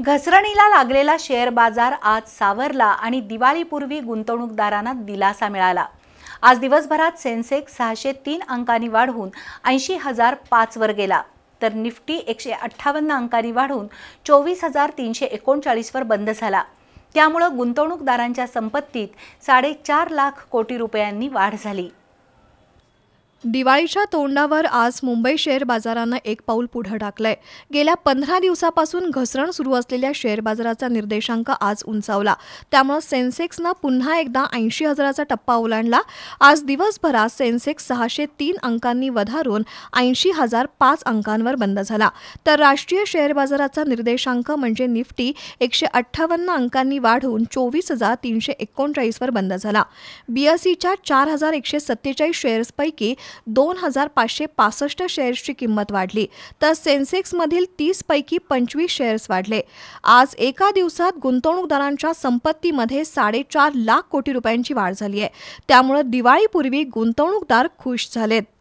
घसरणीला लागलेला शेअर बाजार आज सावरला आणि दिवाळीपूर्वी गुंतवणूकदारांना दिलासा मिळाला आज दिवसभरात सेन्सेक्स सहाशे तीन अंकांनी वाढून ऐंशी हजार पाचवर गेला तर निफ्टी एकशे अठ्ठावन्न अंकांनी वाढून चोवीस हजार तीनशे एकोणचाळीसवर बंद झाला त्यामुळं गुंतवणूकदारांच्या संपत्तीत साडेचार लाख कोटी रुपयांनी वाढ झाली दिवाळीच्या तोंडावर आज मुंबई शेअर बाजारानं एक पाऊल पुढं टाकलंय गेल्या पंधरा दिवसापासून घसरण सुरू असलेल्या शेअर बाजाराचा निर्देशांक आज उंचावला त्यामुळे सेन्सेक्सनं पुन्हा एकदा ऐंशी हजाराचा टप्पा ओलांडला आज दिवसभरात सेन्सेक्स सहाशे तीन अंकांनी वधारून ऐंशी हजार पाच अंकांवर बंद झाला तर राष्ट्रीय शेअर बाजाराचा निर्देशांक म्हणजे निफ्टी एकशे अठ्ठावन्न अंकांनी वाढून चोवीस हजार तीनशे एकोणचाळीसवर बंद झाला बीएसईच्या चार हजार एकशे सत्तेचाळीस शेअर्सपैकी दोन हजार पाचशे पासष्ट शेअर्सची किंमत वाढली तर सेन्सेक्समधील पैकी पंचवीस शेअर्स वाढले आज एका दिवसात गुंतवणूकदारांच्या संपत्तीमध्ये साडेचार लाख कोटी रुपयांची वाढ झाली आहे त्यामुळे दिवाळीपूर्वी गुंतवणूकदार खुश झालेत